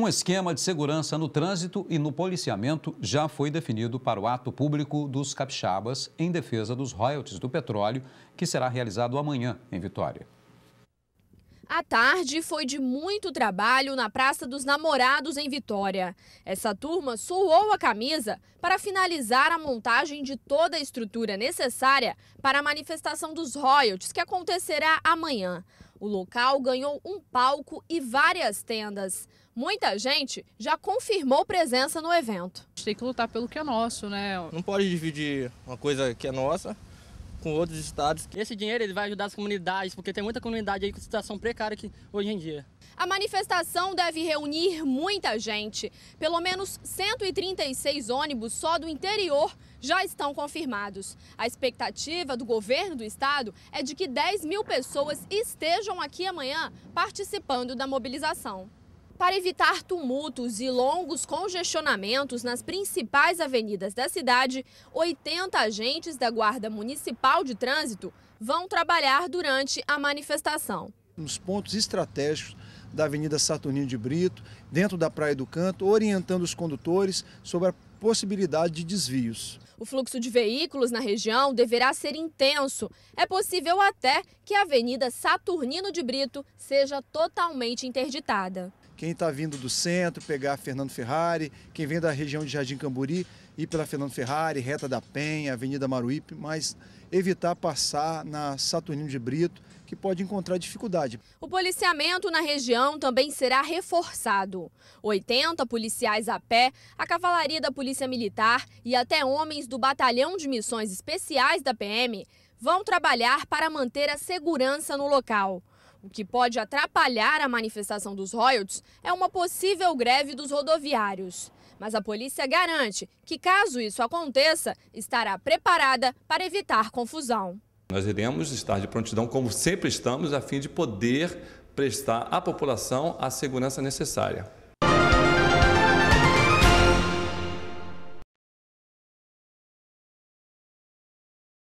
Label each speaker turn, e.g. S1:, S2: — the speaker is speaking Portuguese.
S1: Um esquema de segurança no trânsito e no policiamento já foi definido para o ato público dos capixabas em defesa dos royalties do petróleo, que será realizado amanhã em Vitória.
S2: A tarde foi de muito trabalho na Praça dos Namorados, em Vitória. Essa turma suou a camisa para finalizar a montagem de toda a estrutura necessária para a manifestação dos royalties, que acontecerá amanhã. O local ganhou um palco e várias tendas. Muita gente já confirmou presença no evento. A gente tem que lutar pelo que é nosso, né? Não pode dividir uma coisa que é nossa com outros estados. Esse dinheiro ele vai ajudar as comunidades, porque tem muita comunidade aí com situação precária que, hoje em dia. A manifestação deve reunir muita gente. Pelo menos 136 ônibus só do interior já estão confirmados. A expectativa do governo do estado é de que 10 mil pessoas estejam aqui amanhã participando da mobilização. Para evitar tumultos e longos congestionamentos nas principais avenidas da cidade, 80 agentes da Guarda Municipal de Trânsito vão trabalhar durante a manifestação.
S1: Nos pontos estratégicos da Avenida Saturnino de Brito, dentro da Praia do Canto, orientando os condutores sobre a possibilidade de desvios.
S2: O fluxo de veículos na região deverá ser intenso. É possível até que a Avenida Saturnino de Brito seja totalmente interditada
S1: quem está vindo do centro, pegar Fernando Ferrari, quem vem da região de Jardim Camburi, ir pela Fernando Ferrari, Reta da Penha, Avenida Maruípe, mas evitar passar na Saturnino de Brito, que pode encontrar dificuldade.
S2: O policiamento na região também será reforçado. 80 policiais a pé, a cavalaria da Polícia Militar e até homens do Batalhão de Missões Especiais da PM vão trabalhar para manter a segurança no local. O que pode atrapalhar a manifestação dos royalties é uma possível greve dos rodoviários. Mas a polícia garante que, caso isso aconteça, estará preparada para evitar confusão.
S1: Nós iremos estar de prontidão, como sempre estamos, a fim de poder prestar à população a segurança necessária.